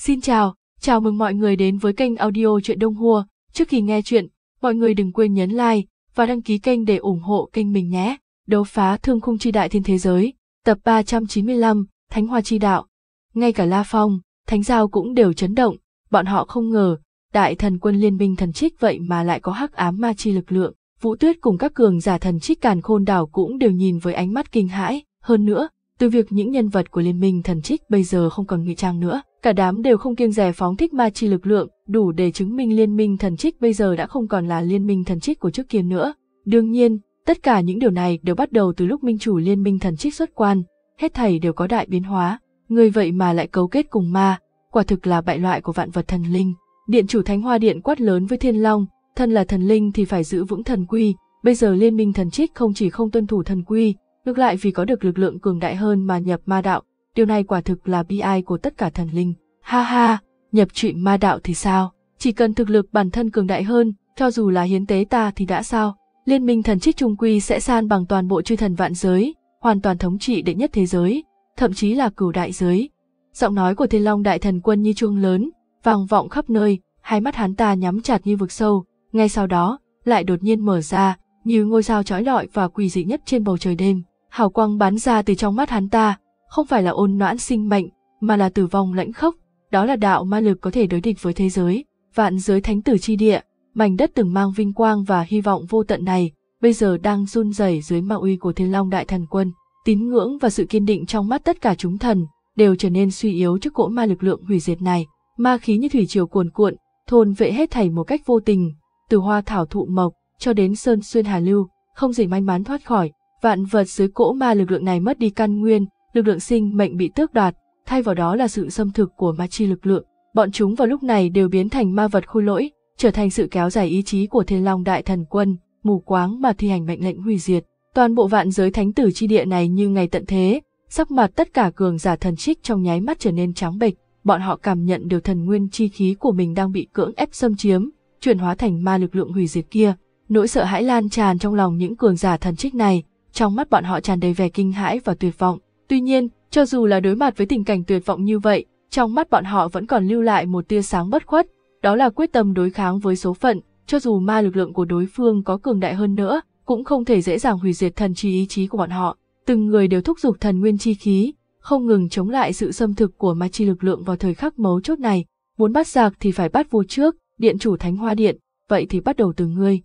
Xin chào, chào mừng mọi người đến với kênh audio truyện Đông hua Trước khi nghe chuyện, mọi người đừng quên nhấn like và đăng ký kênh để ủng hộ kênh mình nhé. Đấu phá thương khung chi đại thiên thế giới, tập 395, Thánh Hoa chi đạo. Ngay cả La Phong, Thánh Giao cũng đều chấn động, bọn họ không ngờ, đại thần quân liên minh thần trích vậy mà lại có hắc ám ma chi lực lượng. Vũ Tuyết cùng các cường giả thần trích càn khôn đảo cũng đều nhìn với ánh mắt kinh hãi, hơn nữa, từ việc những nhân vật của liên minh thần trích bây giờ không còn ngụy trang nữa cả đám đều không kiêng dè phóng thích ma chi lực lượng, đủ để chứng minh liên minh thần trích bây giờ đã không còn là liên minh thần trích của trước kia nữa. Đương nhiên, tất cả những điều này đều bắt đầu từ lúc minh chủ liên minh thần trích xuất quan, hết thảy đều có đại biến hóa, người vậy mà lại cấu kết cùng ma, quả thực là bại loại của vạn vật thần linh. Điện chủ Thánh Hoa Điện quát lớn với Thiên Long, thân là thần linh thì phải giữ vững thần quy, bây giờ liên minh thần trích không chỉ không tuân thủ thần quy, ngược lại vì có được lực lượng cường đại hơn mà nhập ma đạo, điều này quả thực là bi ai của tất cả thần linh. Ha ha, nhập trụy ma đạo thì sao? Chỉ cần thực lực bản thân cường đại hơn, cho dù là hiến tế ta thì đã sao? Liên minh thần trích trung quy sẽ san bằng toàn bộ chư thần vạn giới, hoàn toàn thống trị đệ nhất thế giới, thậm chí là cửu đại giới. Giọng nói của Thiên Long đại thần quân như chuông lớn, vang vọng khắp nơi, hai mắt hắn ta nhắm chặt như vực sâu, ngay sau đó, lại đột nhiên mở ra, như ngôi sao trói lọi và quỷ dị nhất trên bầu trời đêm. Hào quang bắn ra từ trong mắt hắn ta, không phải là ôn noãn sinh mệnh, mà là tử vong lãnh khốc, đó là đạo ma lực có thể đối địch với thế giới, vạn giới thánh tử chi địa, mảnh đất từng mang vinh quang và hy vọng vô tận này, bây giờ đang run rẩy dưới ma uy của Thiên Long Đại Thần Quân, tín ngưỡng và sự kiên định trong mắt tất cả chúng thần đều trở nên suy yếu trước cỗ ma lực lượng hủy diệt này, ma khí như thủy triều cuồn cuộn, thôn vệ hết thảy một cách vô tình, từ hoa thảo thụ mộc cho đến sơn xuyên hà lưu, không gì may mắn thoát khỏi, vạn vật dưới cỗ ma lực lượng này mất đi căn nguyên, lực lượng sinh mệnh bị tước đoạt, thay vào đó là sự xâm thực của ma chi lực lượng. Bọn chúng vào lúc này đều biến thành ma vật khôi lỗi, trở thành sự kéo dài ý chí của Thiên Long Đại Thần Quân, mù quáng mà thi hành mệnh lệnh hủy diệt. Toàn bộ vạn giới thánh tử chi địa này như ngày tận thế, sắc mặt tất cả cường giả thần trích trong nháy mắt trở nên trắng bệch, bọn họ cảm nhận được thần nguyên chi khí của mình đang bị cưỡng ép xâm chiếm, chuyển hóa thành ma lực lượng hủy diệt kia. Nỗi sợ hãi lan tràn trong lòng những cường giả thần trích này, trong mắt bọn họ tràn đầy vẻ kinh hãi và tuyệt vọng, Tuy nhiên, cho dù là đối mặt với tình cảnh tuyệt vọng như vậy, trong mắt bọn họ vẫn còn lưu lại một tia sáng bất khuất, đó là quyết tâm đối kháng với số phận, cho dù ma lực lượng của đối phương có cường đại hơn nữa, cũng không thể dễ dàng hủy diệt thần chi ý chí của bọn họ. Từng người đều thúc giục thần nguyên chi khí, không ngừng chống lại sự xâm thực của ma chi lực lượng vào thời khắc mấu chốt này. Muốn bắt giặc thì phải bắt vua trước, điện chủ thánh hoa điện, vậy thì bắt đầu từ ngươi.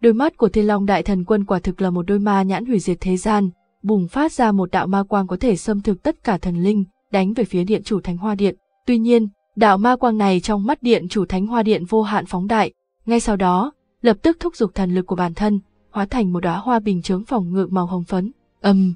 Đôi mắt của thiên long đại thần quân quả thực là một đôi ma nhãn hủy diệt thế gian, bùng phát ra một đạo ma quang có thể xâm thực tất cả thần linh, đánh về phía điện chủ Thánh Hoa Điện. Tuy nhiên, đạo ma quang này trong mắt điện chủ Thánh Hoa Điện vô hạn phóng đại, ngay sau đó, lập tức thúc giục thần lực của bản thân, hóa thành một đóa hoa bình chướng phòng ngự màu hồng phấn. Ầm.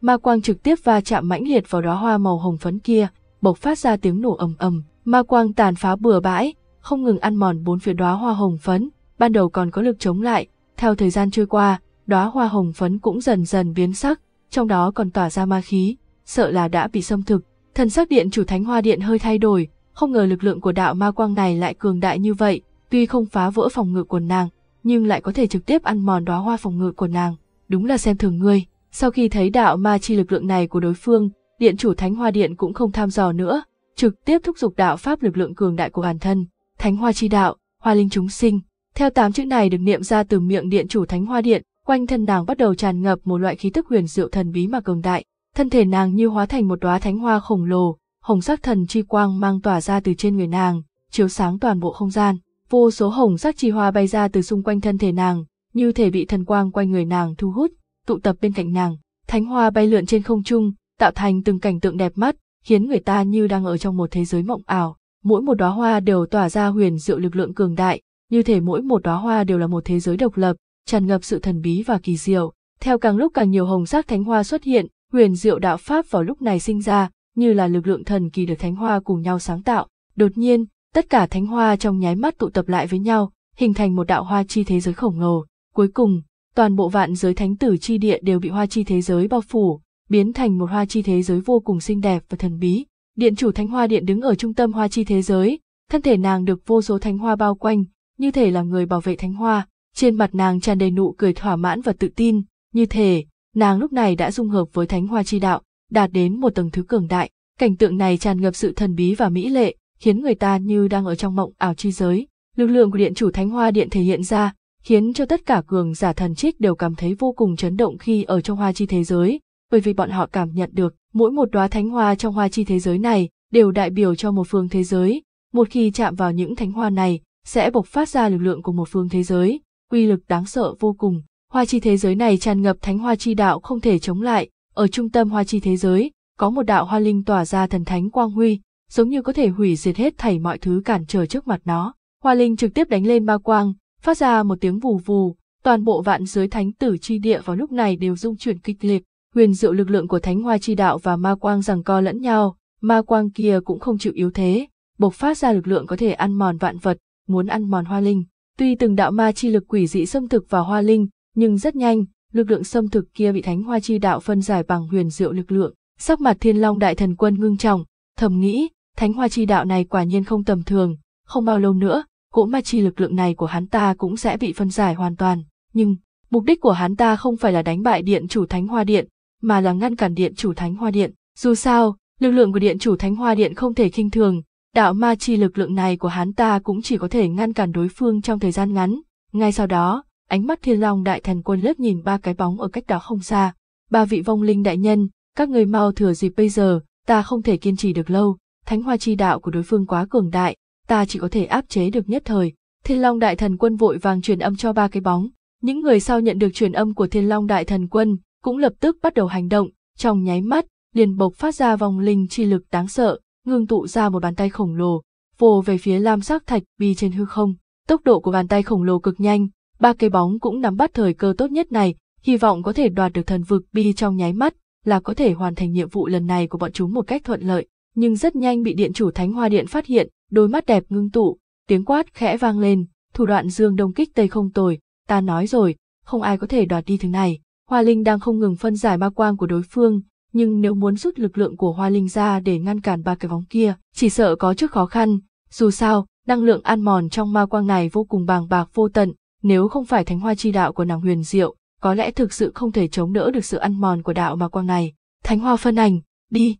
ma quang trực tiếp va chạm mãnh liệt vào đóa hoa màu hồng phấn kia, bộc phát ra tiếng nổ ầm ầm, ma quang tàn phá bừa bãi, không ngừng ăn mòn bốn phía đóa hoa hồng phấn, ban đầu còn có lực chống lại, theo thời gian trôi qua, đóa hoa hồng phấn cũng dần dần biến sắc, trong đó còn tỏa ra ma khí, sợ là đã bị xâm thực. Thần sắc điện chủ Thánh Hoa Điện hơi thay đổi, không ngờ lực lượng của đạo ma quang này lại cường đại như vậy, tuy không phá vỡ phòng ngự của nàng, nhưng lại có thể trực tiếp ăn mòn đóa hoa phòng ngự của nàng, đúng là xem thường ngươi. Sau khi thấy đạo ma chi lực lượng này của đối phương, điện chủ Thánh Hoa Điện cũng không tham dò nữa, trực tiếp thúc giục đạo pháp lực lượng cường đại của bản thân, Thánh Hoa chi đạo, Hoa linh chúng sinh. Theo tám chữ này được niệm ra từ miệng điện chủ Thánh Hoa Điện, quanh thân nàng bắt đầu tràn ngập một loại khí tức huyền diệu thần bí mà cường đại, thân thể nàng như hóa thành một đóa thánh hoa khổng lồ, hồng sắc thần chi quang mang tỏa ra từ trên người nàng, chiếu sáng toàn bộ không gian, vô số hồng sắc chi hoa bay ra từ xung quanh thân thể nàng, như thể bị thần quang quanh người nàng thu hút, tụ tập bên cạnh nàng, thánh hoa bay lượn trên không trung, tạo thành từng cảnh tượng đẹp mắt, khiến người ta như đang ở trong một thế giới mộng ảo. Mỗi một đóa hoa đều tỏa ra huyền diệu lực lượng cường đại, như thể mỗi một đóa hoa đều là một thế giới độc lập, tràn ngập sự thần bí và kỳ diệu. Theo càng lúc càng nhiều hồng sắc thánh hoa xuất hiện, huyền diệu đạo pháp vào lúc này sinh ra, như là lực lượng thần kỳ được thánh hoa cùng nhau sáng tạo. Đột nhiên, tất cả thánh hoa trong nháy mắt tụ tập lại với nhau, hình thành một đạo hoa chi thế giới khổng lồ. Cuối cùng, toàn bộ vạn giới thánh tử chi địa đều bị hoa chi thế giới bao phủ, biến thành một hoa chi thế giới vô cùng xinh đẹp và thần bí. Điện chủ Thánh Hoa Điện đứng ở trung tâm hoa chi thế giới, thân thể nàng được vô số thánh hoa bao quanh, như thể là người bảo vệ thánh hoa, trên mặt nàng tràn đầy nụ cười thỏa mãn và tự tin, như thể nàng lúc này đã dung hợp với thánh hoa chi đạo, đạt đến một tầng thứ cường đại, cảnh tượng này tràn ngập sự thần bí và mỹ lệ, khiến người ta như đang ở trong mộng ảo chi giới. Lực lượng của điện chủ Thánh Hoa Điện thể hiện ra, khiến cho tất cả cường giả thần trích đều cảm thấy vô cùng chấn động khi ở trong hoa chi thế giới, bởi vì bọn họ cảm nhận được mỗi một đóa thánh hoa trong hoa chi thế giới này đều đại biểu cho một phương thế giới, một khi chạm vào những thánh hoa này sẽ bộc phát ra lực lượng của một phương thế giới, Quy lực đáng sợ vô cùng. Hoa chi thế giới này tràn ngập thánh hoa chi đạo không thể chống lại, ở trung tâm hoa chi thế giới, có một đạo hoa linh tỏa ra thần thánh quang huy, giống như có thể hủy diệt hết thảy mọi thứ cản trở trước mặt nó. Hoa linh trực tiếp đánh lên ma quang, phát ra một tiếng vù vù, toàn bộ vạn giới thánh tử chi địa vào lúc này đều rung chuyển kịch liệt, huyền diệu lực lượng của thánh hoa chi đạo và ma quang rằng co lẫn nhau, ma quang kia cũng không chịu yếu thế, bộc phát ra lực lượng có thể ăn mòn vạn vật, muốn ăn mòn hoa linh. Tuy từng đạo ma chi lực quỷ dị xâm thực vào hoa linh, nhưng rất nhanh, lực lượng xâm thực kia bị thánh hoa chi đạo phân giải bằng huyền diệu lực lượng, sắc mặt thiên long đại thần quân ngưng trọng, thầm nghĩ, thánh hoa chi đạo này quả nhiên không tầm thường, không bao lâu nữa, cỗ ma chi lực lượng này của hắn ta cũng sẽ bị phân giải hoàn toàn, nhưng, mục đích của hắn ta không phải là đánh bại điện chủ thánh hoa điện, mà là ngăn cản điện chủ thánh hoa điện, dù sao, lực lượng của điện chủ thánh hoa điện không thể khinh thường, Đạo ma chi lực lượng này của hắn ta cũng chỉ có thể ngăn cản đối phương trong thời gian ngắn. Ngay sau đó, ánh mắt thiên long đại thần quân lướt nhìn ba cái bóng ở cách đó không xa. Ba vị vong linh đại nhân, các người mau thừa dịp bây giờ, ta không thể kiên trì được lâu, thánh hoa chi đạo của đối phương quá cường đại, ta chỉ có thể áp chế được nhất thời. Thiên long đại thần quân vội vàng truyền âm cho ba cái bóng. Những người sau nhận được truyền âm của thiên long đại thần quân, cũng lập tức bắt đầu hành động, trong nháy mắt, liền bộc phát ra vòng linh chi lực đáng sợ, ngưng tụ ra một bàn tay khổng lồ, vồ về phía lam sắc thạch bi trên hư không. Tốc độ của bàn tay khổng lồ cực nhanh, ba cái bóng cũng nắm bắt thời cơ tốt nhất này, hy vọng có thể đoạt được thần vực bi trong nháy mắt, là có thể hoàn thành nhiệm vụ lần này của bọn chúng một cách thuận lợi. Nhưng rất nhanh bị điện chủ Thánh Hoa Điện phát hiện, đôi mắt đẹp ngưng tụ, tiếng quát khẽ vang lên, thủ đoạn dương đông kích tây không tồi, ta nói rồi, không ai có thể đoạt đi thứ này. Hoa Linh đang không ngừng phân giải ma quang của đối phương, nhưng nếu muốn rút lực lượng của Hoa Linh ra để ngăn cản ba cái bóng kia, chỉ sợ có chút khó khăn, dù sao, năng lượng ăn mòn trong ma quang này vô cùng bàng bạc vô tận, nếu không phải thánh hoa chi đạo của nàng huyền diệu, có lẽ thực sự không thể chống đỡ được sự ăn mòn của đạo ma quang này. Thánh hoa phân ảnh, đi!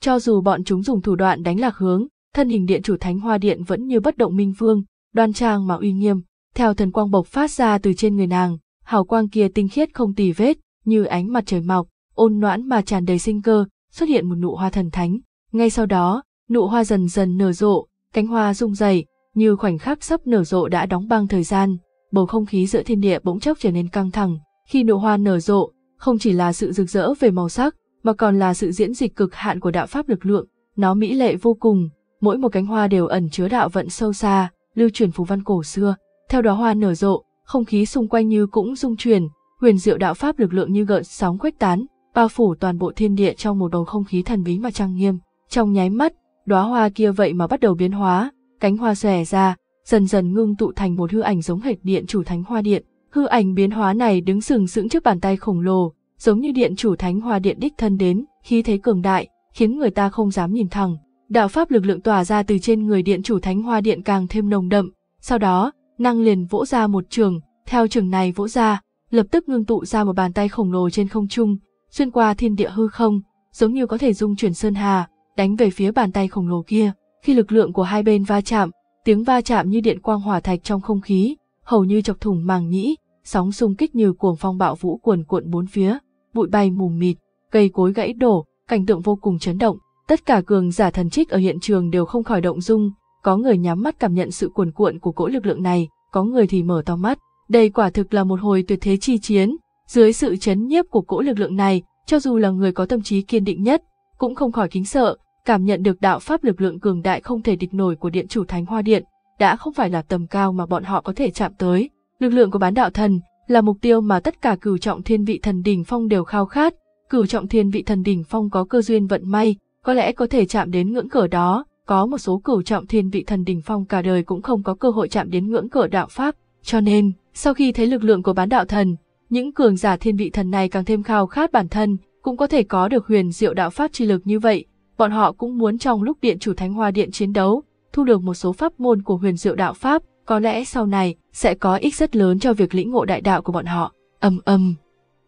Cho dù bọn chúng dùng thủ đoạn đánh lạc hướng, thân hình điện chủ thánh hoa điện vẫn như bất động minh vương, đoan trang mà uy nghiêm, theo thần quang bộc phát ra từ trên người nàng, hào quang kia tinh khiết không tì vết, như ánh mặt trời mọc, ôn noãn mà tràn đầy sinh cơ, xuất hiện một nụ hoa thần thánh. Ngay sau đó, nụ hoa dần dần nở rộ, cánh hoa rung dày, như khoảnh khắc sắp nở rộ đã đóng băng thời gian, bầu không khí giữa thiên địa bỗng chốc trở nên căng thẳng. Khi nụ hoa nở rộ, không chỉ là sự rực rỡ về màu sắc, mà còn là sự diễn dịch cực hạn của đạo pháp lực lượng, nó mỹ lệ vô cùng, mỗi một cánh hoa đều ẩn chứa đạo vận sâu xa, lưu truyền phù văn cổ xưa. Theo đó hoa nở rộ, không khí xung quanh như cũng rung truyền huyền diệu đạo pháp lực lượng như gợn sóng khuếch tán, bao phủ toàn bộ thiên địa trong một bầu không khí thần bí mà trang nghiêm. Trong nháy mắt, đóa hoa kia vậy mà bắt đầu biến hóa, cánh hoa xòe ra, dần dần ngưng tụ thành một hư ảnh giống hệt điện chủ thánh hoa điện. Hư ảnh biến hóa này đứng sừng sững trước bàn tay khổng lồ, giống như điện chủ thánh hoa điện đích thân đến, khí thế cường đại, khiến người ta không dám nhìn thẳng. Đạo pháp lực lượng tỏa ra từ trên người điện chủ thánh hoa điện càng thêm nồng đậm, sau đó, năng liền vỗ ra một trường, theo trường này vỗ ra, lập tức ngưng tụ ra một bàn tay khổng lồ trên không trung, xuyên qua thiên địa hư không, giống như có thể dung chuyển sơn hà, đánh về phía bàn tay khổng lồ kia. Khi lực lượng của hai bên va chạm, tiếng va chạm như điện quang hỏa thạch trong không khí, hầu như chọc thủng màng nhĩ, sóng xung kích như cuồng phong bạo vũ cuồn cuộn bốn phía, bụi bay mù mịt, cây cối gãy đổ, cảnh tượng vô cùng chấn động. Tất cả cường giả thần trích ở hiện trường đều không khỏi động dung, có người nhắm mắt cảm nhận sự cuồn cuộn của cỗ lực lượng này, có người thì mở to mắt. Đây quả thực là một hồi tuyệt thế chi chiến, dưới sự chấn nhiếp của cỗ lực lượng này, cho dù là người có tâm trí kiên định nhất, cũng không khỏi kính sợ, cảm nhận được đạo pháp lực lượng cường đại không thể địch nổi của điện chủ Thánh Hoa Điện, đã không phải là tầm cao mà bọn họ có thể chạm tới. Lực lượng của bán đạo thần là mục tiêu mà tất cả cửu trọng thiên vị thần đỉnh phong đều khao khát, cửu trọng thiên vị thần đỉnh phong có cơ duyên vận may, có lẽ có thể chạm đến ngưỡng cửa đó, có một số cửu trọng thiên vị thần đỉnh phong cả đời cũng không có cơ hội chạm đến ngưỡng cửa đạo pháp, cho nên, sau khi thấy lực lượng của bán đạo thần, những cường giả thiên vị thần này càng thêm khao khát bản thân, cũng có thể có được huyền diệu đạo pháp chi lực như vậy, bọn họ cũng muốn trong lúc điện chủ Thánh Hoa Điện chiến đấu, thu được một số pháp môn của huyền diệu đạo pháp, có lẽ sau này sẽ có ích rất lớn cho việc lĩnh ngộ đại đạo của bọn họ. Ầm ầm.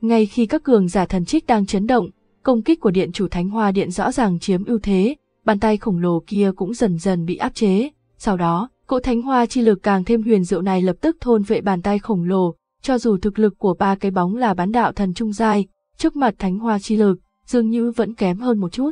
Ngay khi các cường giả thần trích đang chấn động, công kích của điện chủ Thánh Hoa Điện rõ ràng chiếm ưu thế, bàn tay khổng lồ kia cũng dần dần bị áp chế. Sau đó, cỗ Thánh Hoa chi lực càng thêm huyền diệu này lập tức thôn vệ bàn tay khổng lồ, cho dù thực lực của ba cái bóng là bán đạo thần trung giai, trước mặt thánh hoa chi lực, dường như vẫn kém hơn một chút.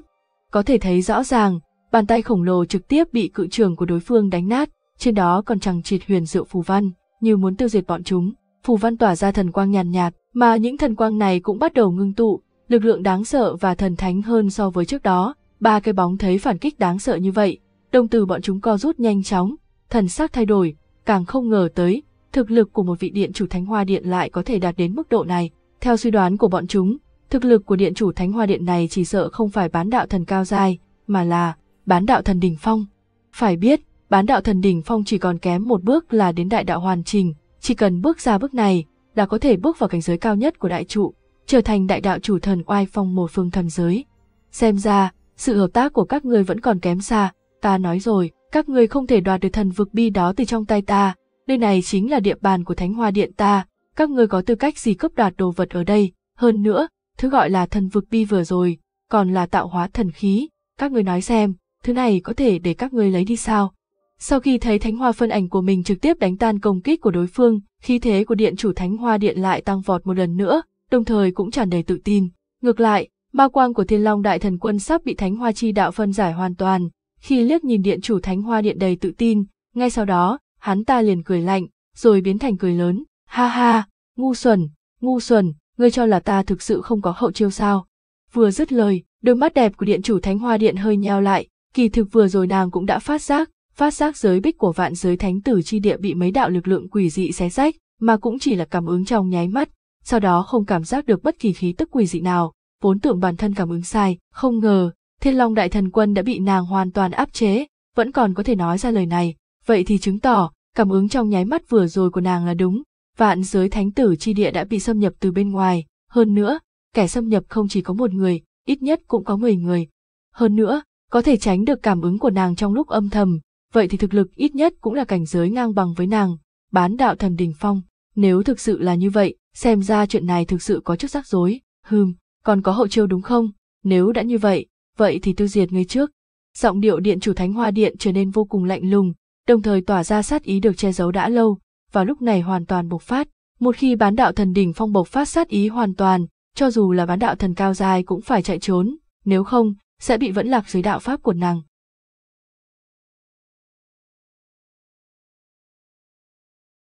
Có thể thấy rõ ràng, bàn tay khổng lồ trực tiếp bị cự trường của đối phương đánh nát, trên đó còn chẳng chịt huyền diệu phù văn, như muốn tiêu diệt bọn chúng. Phù văn tỏa ra thần quang nhàn nhạt, mà những thần quang này cũng bắt đầu ngưng tụ, lực lượng đáng sợ và thần thánh hơn so với trước đó. Ba cái bóng thấy phản kích đáng sợ như vậy, đồng từ bọn chúng co rút nhanh chóng, thần sắc thay đổi, càng không ngờ tới, thực lực của một vị điện chủ Thánh Hoa Điện lại có thể đạt đến mức độ này. Theo suy đoán của bọn chúng, thực lực của điện chủ Thánh Hoa Điện này chỉ sợ không phải bán đạo thần cao giai, mà là bán đạo thần đỉnh phong. Phải biết, bán đạo thần đỉnh phong chỉ còn kém một bước là đến đại đạo hoàn trình, chỉ cần bước ra bước này là có thể bước vào cảnh giới cao nhất của đại trụ, trở thành đại đạo chủ thần oai phong một phương thần giới. Xem ra, sự hợp tác của các ngươi vẫn còn kém xa, ta nói rồi, các ngươi không thể đoạt được thần vực bi đó từ trong tay ta, nơi này chính là địa bàn của Thánh Hoa Điện ta, các ngươi có tư cách gì cướp đoạt đồ vật ở đây, hơn nữa, thứ gọi là thần vực bi vừa rồi, còn là tạo hóa thần khí, các ngươi nói xem, thứ này có thể để các ngươi lấy đi sao? Sau khi thấy Thánh Hoa phân ảnh của mình trực tiếp đánh tan công kích của đối phương, khí thế của điện chủ Thánh Hoa Điện lại tăng vọt một lần nữa, đồng thời cũng tràn đầy tự tin. Ngược lại, ma quang của Thiên Long Đại Thần Quân sắp bị Thánh Hoa Chi Đạo phân giải hoàn toàn. Khi liếc nhìn điện chủ Thánh Hoa Điện đầy tự tin, ngay sau đó, hắn ta liền cười lạnh, rồi biến thành cười lớn, ha ha, ngu xuẩn, ngu xuẩn, ngươi cho là ta thực sự không có hậu chiêu sao. Vừa dứt lời, đôi mắt đẹp của điện chủ Thánh Hoa Điện hơi nheo lại, kỳ thực vừa rồi nàng cũng đã phát giác, phát giác giới bích của vạn giới thánh tử chi địa bị mấy đạo lực lượng quỷ dị xé rách, mà cũng chỉ là cảm ứng trong nháy mắt, sau đó không cảm giác được bất kỳ khí tức quỷ dị nào, vốn tưởng bản thân cảm ứng sai, không ngờ, Thiên Long Đại Thần Quân đã bị nàng hoàn toàn áp chế, vẫn còn có thể nói ra lời này, vậy thì chứng tỏ cảm ứng trong nháy mắt vừa rồi của nàng là đúng vạn giới thánh tử chi địa đã bị xâm nhập từ bên ngoài hơn nữa kẻ xâm nhập không chỉ có một người ít nhất cũng có mười người hơn nữa có thể tránh được cảm ứng của nàng trong lúc âm thầm vậy thì thực lực ít nhất cũng là cảnh giới ngang bằng với nàng bán đạo thần đình phong nếu thực sự là như vậy xem ra chuyện này thực sự có chút rắc rối hừm còn có hậu chiêu đúng không nếu đã như vậy vậy thì tiêu diệt ngươi trước giọng điệu điện chủ thánh hoa điện trở nên vô cùng lạnh lùng đồng thời tỏa ra sát ý được che giấu đã lâu, và lúc này hoàn toàn bộc phát. Một khi bán đạo thần đỉnh phong bộc phát sát ý hoàn toàn, cho dù là bán đạo thần cao dài cũng phải chạy trốn, nếu không, sẽ bị vẫn lạc dưới đạo pháp của nàng.